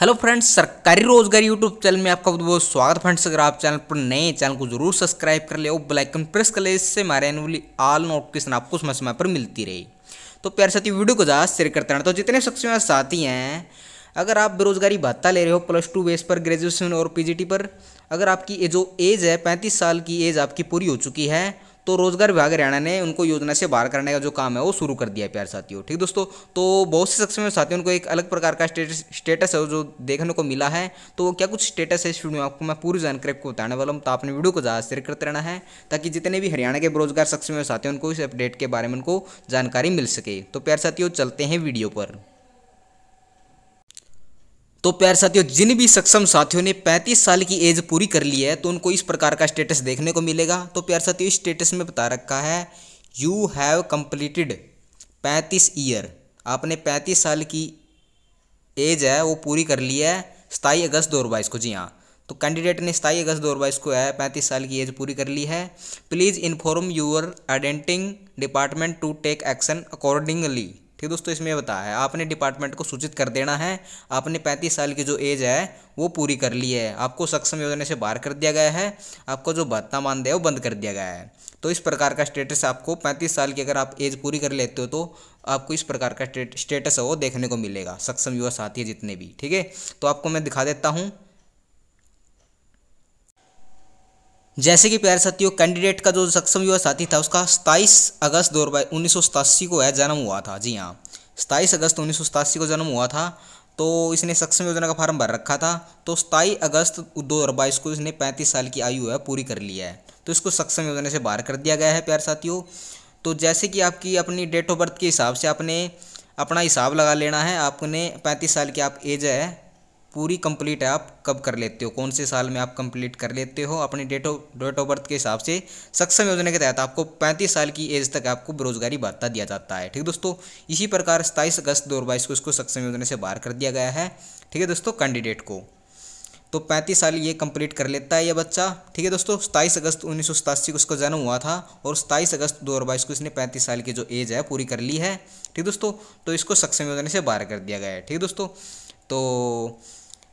hello friends सरकारी रोजगार YouTube channel में आपका बहुत बहुत स्वागत फ्रेंड्स अगर आप चैनल पर नए चैनल को जरूर सब्सक्राइब कर ले और बेलाइकन प्रेस कर ले इससे हमारे एनुअली ऑल नोटिफिकेशन आपको समय समय पर मिलती रही तो प्यार साथी वीडियो को ज़्यादा शेयर करते रहना तो जितने शख्स साथी हैं अगर आप बेरोजगारी भत्ता ले रहे हो प्लस टू बेस पर ग्रेजुएशन और पी पर अगर आपकी जो एज है पैंतीस साल की एज आपकी पूरी हो चुकी है तो रोजगार विभाग हरियाणा ने उनको योजना से बाहर करने का जो काम है वो शुरू कर दिया प्यार साथियों ठीक दोस्तों तो बहुत से में साथियों को एक अलग प्रकार का स्टेटस है जो देखने को मिला है तो क्या कुछ स्टेटस है इस वीडियो में आपको मैं पूरी जानकारी आपको बताने वाला हूँ तो आपने वीडियो को ज़्यादा शेयर करते रहना है ताकि जितने भी हरियाणा के बेरोजगार सक्षम साथियों उनको इस अपडेट के बारे में उनको जानकारी मिल सके तो प्यार साथियों चलते हैं वीडियो पर तो प्यार साथियों जिन भी सक्षम साथियों ने 35 साल की एज पूरी कर ली है तो उनको इस प्रकार का स्टेटस देखने को मिलेगा तो प्यार साथियों इस स्टेटस में बता रखा है यू हैव कम्प्लीटेड 35 ईयर आपने 35 साल की एज है वो पूरी कर ली है सताई अगस्त दो को जी हाँ तो कैंडिडेट ने सताई अगस्त दो को है पैंतीस साल की एज पूरी कर ली है please inform your indenting department to take action accordingly कि दोस्तों इसमें बताया है आपने डिपार्टमेंट को सूचित कर देना है आपने पैंतीस साल की जो एज है वो पूरी कर ली है आपको सक्षम योजना से बाहर कर दिया गया है आपको जो भत्ता मानदेय है वो बंद कर दिया गया है तो इस प्रकार का स्टेटस आपको पैंतीस साल की अगर आप एज पूरी कर लेते हो तो आपको इस प्रकार का स्टेटस है वो देखने को मिलेगा सक्षम युवा साथी जितने भी ठीक है तो आपको मैं दिखा देता हूँ जैसे कि प्यार साथियों कैंडिडेट का जो सक्षम युवा साथी था उसका सताईस अगस्त दो उन्नीस को है जन्म हुआ था जी हाँ सताईस अगस्त उन्नीस को जन्म हुआ था तो इसने सक्षम योजना का फार्म भर रखा था तो सताईस अगस्त दो हज़ार बाईस को इसने पैंतीस साल की आयु है पूरी कर लिया है तो इसको सक्षम योजना से बाहर कर दिया गया है प्यार साथियों तो जैसे कि आपकी अपनी डेट ऑफ बर्थ के हिसाब से आपने अपना हिसाब लगा लेना है आपने पैंतीस साल की आप एज है पूरी कंप्लीट आप कब कर लेते हो कौन से साल में आप कंप्लीट कर लेते हो अपने date of date of birth के हिसाब से सक्षम योजना के तहत आपको 35 साल की एज तक आपको बेरोजगारी भत्ता दिया जाता है ठीक है दोस्तों इसी प्रकार 27 अगस्त दो को इसको सक्षम योजना से बाहर कर दिया गया है ठीक है दोस्तों कैंडिडेट को तो पैंतीस साल ये कंप्लीट कर लेता है ये बच्चा ठीक है दोस्तों सताईस अगस्त उन्नीस को उसका जन्म हुआ था और सताईस अगस्त दो को इसने पैंतीस साल की जो एज है पूरी कर ली है ठीक दोस्तों तो इसको सक्षम योजना से बाहर कर दिया गया है ठीक दोस्तों तो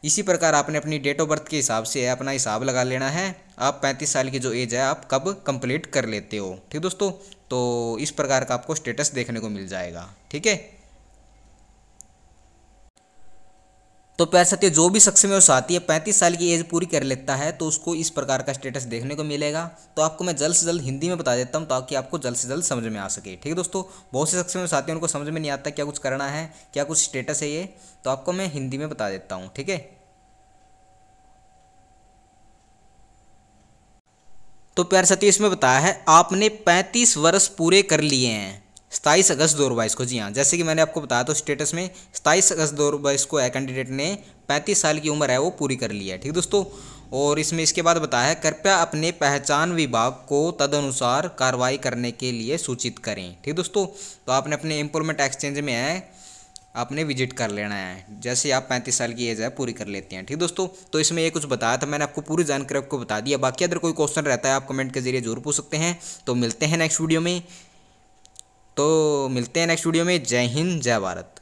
इसी प्रकार आपने अपनी डेट ऑफ बर्थ के हिसाब से अपना हिसाब लगा लेना है आप पैंतीस साल की जो एज है आप कब कंप्लीट कर लेते हो ठीक दोस्तों तो इस प्रकार का आपको स्टेटस देखने को मिल जाएगा ठीक है तो पैंसठ या जो भी शख्स में वो साथी है पैंतीस साल की एज पूरी कर लेता है तो उसको इस प्रकार का स्टेटस देखने को मिलेगा तो आपको मैं जल्द से जल्द हिंदी में बता देता हूँ ताकि आपको जल्द से जल्द समझ में आ सके ठीक है दोस्तों बहुत से शख्स में साथी उनको समझ में नहीं आता क्या कुछ करना है क्या कुछ स्टेटस है ये तो आपको मैं हिंदी में बता देता हूँ ठीक है तो प्यार साथी इसमें बताया है आपने पैंतीस वर्ष पूरे कर लिए हैं सताईस अगस्त दो को जी हाँ जैसे कि मैंने आपको बताया तो स्टेटस में सताईस अगस्त दो को को कैंडिडेट ने पैंतीस साल की उम्र है वो पूरी कर ली है ठीक दोस्तों और इसमें इसके बाद बताया है कृपया अपने पहचान विभाग को तदनुसार कार्रवाई करने के लिए सूचित करें ठीक दोस्तों तो आपने अपने एम्प्लॉयमेंट एक्सचेंज में है आपने विजिट कर लेना है जैसे आप पैंतीस साल की एज है पूरी कर लेते हैं ठीक दोस्तों तो इसमें ये कुछ बताया था मैंने आपको पूरी जानकारी आपको बता दिया बाकी अगर कोई क्वेश्चन रहता है आप कमेंट के जरिए जरूर पूछ सकते हैं तो मिलते हैं नेक्स्ट वीडियो में तो मिलते हैं नेक्स्ट वीडियो में जय हिंद जय भारत